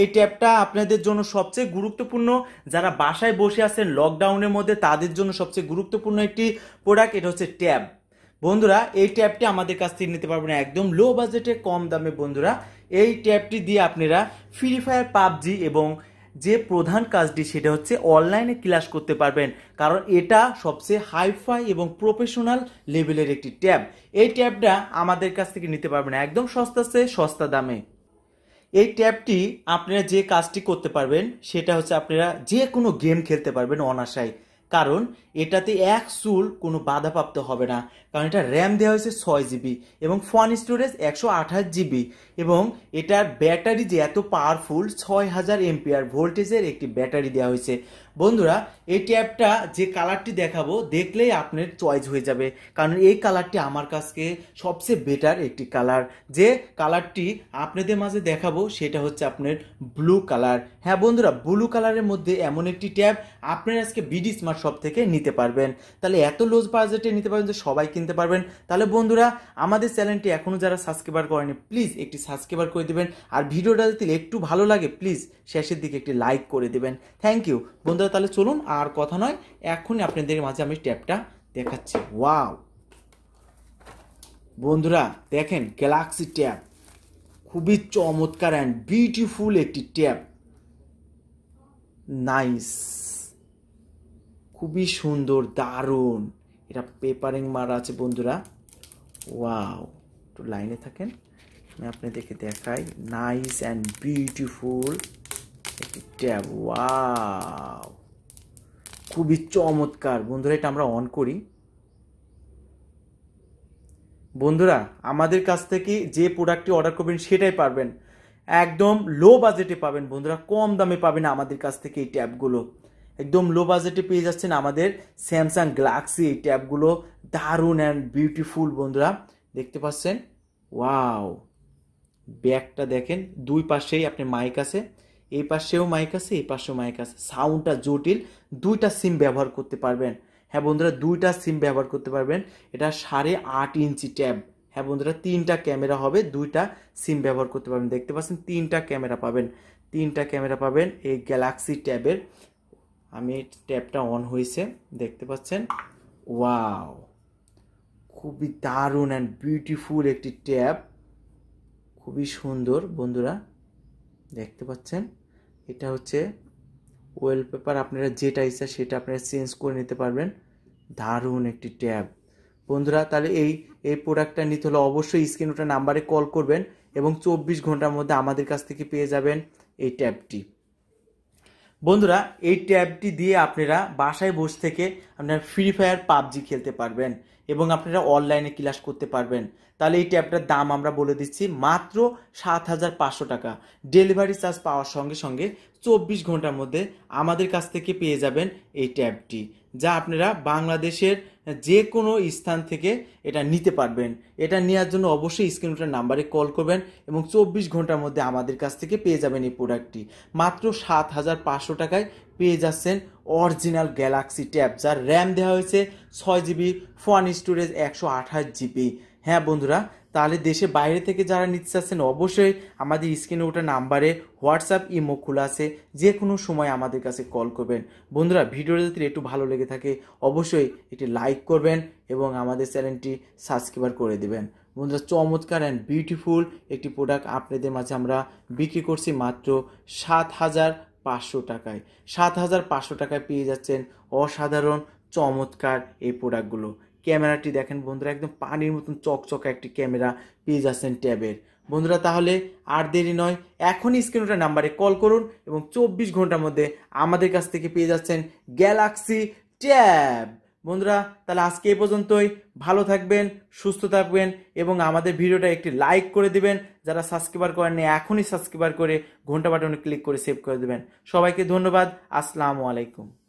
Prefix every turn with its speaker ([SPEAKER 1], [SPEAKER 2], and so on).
[SPEAKER 1] এই ট্যাবটা আপনাদের জন্য সবচেয়ে গুরুত্বপূর্ণ যারা বাসায় বসে আছেন লকডাউনের মধ্যে তাদের জন্য সবচেয়ে গুরুত্বপূর্ণ একটি প্রোডাক্ট এটা হচ্ছে ট্যাব বন্ধুরা এই ট্যাবটি আমাদের কাছ থেকে নিতে পারবেন একদম লো বাজেটে কম দামে বন্ধুরা এই ট্যাবটি দিয়ে আপনারা ফ্রি ফায়ার পাবজি এবং যে প্রধান কাজটি সেটা হচ্ছে অনলাইনে ক্লাস করতে পারবেন কারণ এটা সবচেয়ে হাইফাই এবং প্রফেশনাল লেভেলের একটি ট্যাব এই ট্যাবটা আমাদের কাছ থেকে নিতে পারবেন একদম সস্তা সে সস্তা দামে এই ট্যাবটি আপনারা যে কাজটি করতে পারবেন সেটা হচ্ছে আপনারা যে কোনো গেম খেলতে পারবেন অনাশায় কারণ এটাতে এক চুল কোনো বাধাপ্রাপ্ত হবে না কারণ এটা র্যাম দেওয়া হয়েছে ছয় জিবি এবং ফোন স্টোরেজ একশো আঠাশ জিবি এবং এটার ব্যাটারি যে এত পাওয়ারফুল ছয় হাজার এমপিআর ভোল্টেজের একটি ব্যাটারি দেওয়া হয়েছে বন্ধুরা এই ট্যাবটা যে কালারটি দেখাবো দেখলেই আপনার চয়েস হয়ে যাবে কারণ এই কালারটি আমার কাছে সবচেয়ে বেটার একটি কালার যে কালারটি আপনাদের মাঝে দেখাবো সেটা হচ্ছে আপনার ব্লু কালার হ্যাঁ বন্ধুরা ব্লু কালারের মধ্যে এমন একটি ট্যাব আপনার আজকে বিডি স্মার্ট শপ থেকে নিতে পারবেন তাহলে এত লোজ বাজেটে নিতে পারবেন যে সবাই কিনতে পারবেন তাহলে বন্ধুরা আমাদের চ্যানেলটি এখনও যারা সাবস্ক্রাইবার করেনি প্লিজ একটি সাবস্ক্রাইবার করে দেবেন আর ভিডিওটা যদি একটু ভালো লাগে প্লিজ শেষের দিকে একটি লাইক করে দেবেন থ্যাংক ইউ বন্ধুরা তাহলে চলুন আর কথা নয় এখনই আপনাদের মাঝে আমি ট্যাবটা দেখাচ্ছি ওয়াও বন্ধুরা দেখেন গ্যালাক্সি ট্যাপ খুবই চমৎকার অ্যান্ড বিউটিফুল একটি ট্যাপ নাইস খুবই সুন্দর দারুণ এটা পেপারিং মারা আছে বন্ধুরা ওয়াও একটু লাইনে থাকেন আমি আপনাদেরকে দেখাই নাইস অ্যান্ড বিউটিফুল একটি ট্যাব ওয়াও খুবই চমৎকার বন্ধুরা এটা আমরা অন করি বন্ধুরা আমাদের কাছ থেকে যে প্রোডাক্টটি অর্ডার করবেন সেটাই পারবেন একদম লো বাজেটে পাবেন বন্ধুরা কম দামে পাবেন আমাদের কাছ থেকে এই ট্যাবগুলো একদম লো বাজেটে পেয়ে যাচ্ছেন আমাদের স্যামসাং গ্যালাক্সি এই ট্যাবগুলো দারুণ অ্যান্ড বিউটিফুল বন্ধুরা দেখতে পাচ্ছেন ওয়াও ব্যাগটা দেখেন দুই পাশেই আপনি মাইক আছে এই পাশেও মাইক আছে এই পাশেও মাইক আছে সাউন্ডটা জটিল দুইটা সিম ব্যবহার করতে পারবেন হ্যাঁ বন্ধুরা দুইটা সিম ব্যবহার করতে পারবেন এটা সাড়ে আট ইঞ্চি ট্যাব হ্যাঁ বন্ধুরা তিনটা ক্যামেরা হবে দুইটা সিম ব্যবহার করতে পারবেন দেখতে পাচ্ছেন তিনটা ক্যামেরা পাবেন তিনটা ক্যামেরা পাবেন এই গ্যালাক্সি ট্যাবের আমি ট্যাবটা অন হয়েছে দেখতে পাচ্ছেন ওয়াও খুবই দারুণ অ্যান্ড বিউটিফুল একটি ট্যাব খুবই সুন্দর বন্ধুরা দেখতে পাচ্ছেন এটা হচ্ছে পেপার আপনারা যেটা ইচ্ছা সেটা আপনারা চেঞ্জ করে নিতে পারবেন দারুণ একটি ট্যাব বন্ধুরা তাহলে এই এই প্রোডাক্টটা নিতে হলে অবশ্যই স্ক্রিন ওটা নাম্বারে কল করবেন এবং চব্বিশ ঘন্টার মধ্যে আমাদের কাছ থেকে পেয়ে যাবেন এই ট্যাবটি বন্ধুরা এই ট্যাবটি দিয়ে আপনারা বাসায় বসে থেকে আপনারা ফ্রি ফায়ার পাবজি খেলতে পারবেন এবং আপনারা অনলাইনে ক্লাস করতে পারবেন তাহলে এই ট্যাবটার দাম আমরা বলে দিচ্ছি মাত্র সাত হাজার পাঁচশো টাকা ডেলিভারি চার্জ পাওয়ার সঙ্গে সঙ্গে চব্বিশ ঘন্টার মধ্যে আমাদের কাছ থেকে পেয়ে যাবেন এই ট্যাবটি যা আপনারা বাংলাদেশের যে কোনো স্থান থেকে এটা নিতে পারবেন এটা নেওয়ার জন্য অবশ্যই স্ক্রিনটার নাম্বারে কল করবেন এবং চব্বিশ ঘন্টার মধ্যে আমাদের কাছ থেকে পেয়ে যাবেন এই প্রোডাক্টটি মাত্র সাত হাজার পাঁচশো টাকায় পেয়ে যাচ্ছেন অরিজিনাল গ্যালাক্সি ট্যাব যার র্যাম দেওয়া হয়েছে ছয় জিবি ফোন স্টোরেজ একশো আঠাশ জিবি হ্যাঁ বন্ধুরা তাহলে দেশে বাইরে থেকে যারা নিতে চাচ্ছেন অবশ্যই আমাদের স্ক্রিনে ওটা নাম্বারে হোয়াটসঅ্যাপ ইমো খোলা আছে যে কোনো সময় আমাদের কাছে কল করবেন বন্ধুরা ভিডিওটা যদি একটু ভালো লেগে থাকে অবশ্যই একটি লাইক করবেন এবং আমাদের চ্যানেলটি সাবস্ক্রাইব করে দেবেন বন্ধুরা চমৎকার অ্যান্ড বিউটিফুল একটি প্রোডাক্ট আপনাদের মাঝে আমরা বিক্রি করছি মাত্র সাত হাজার পাঁচশো টাকায় সাত হাজার পাঁচশো টাকায় পেয়ে যাচ্ছেন অসাধারণ চমৎকার এই প্রোডাক্টগুলো ক্যামেরাটি দেখেন বন্ধুরা একদম পানির মতন চকচকে একটি ক্যামেরা পেয়ে যাচ্ছেন ট্যাবের বন্ধুরা তাহলে আর দেরি নয় এখনই স্ক্রিনটা নাম্বারে কল করুন এবং চব্বিশ ঘন্টার মধ্যে আমাদের কাছ থেকে পেয়ে যাচ্ছেন গ্যালাক্সি ট্যাব বন্ধুরা তাহলে আজকে এই পর্যন্তই ভালো থাকবেন সুস্থ থাকবেন এবং আমাদের ভিডিওটা একটি লাইক করে দিবেন যারা সাবস্ক্রাইবার করেননি এখনই সাবস্ক্রাইবার করে ঘন্টা বাটনে ক্লিক করে সেভ করে দেবেন সবাইকে ধন্যবাদ আসসালামু আলাইকুম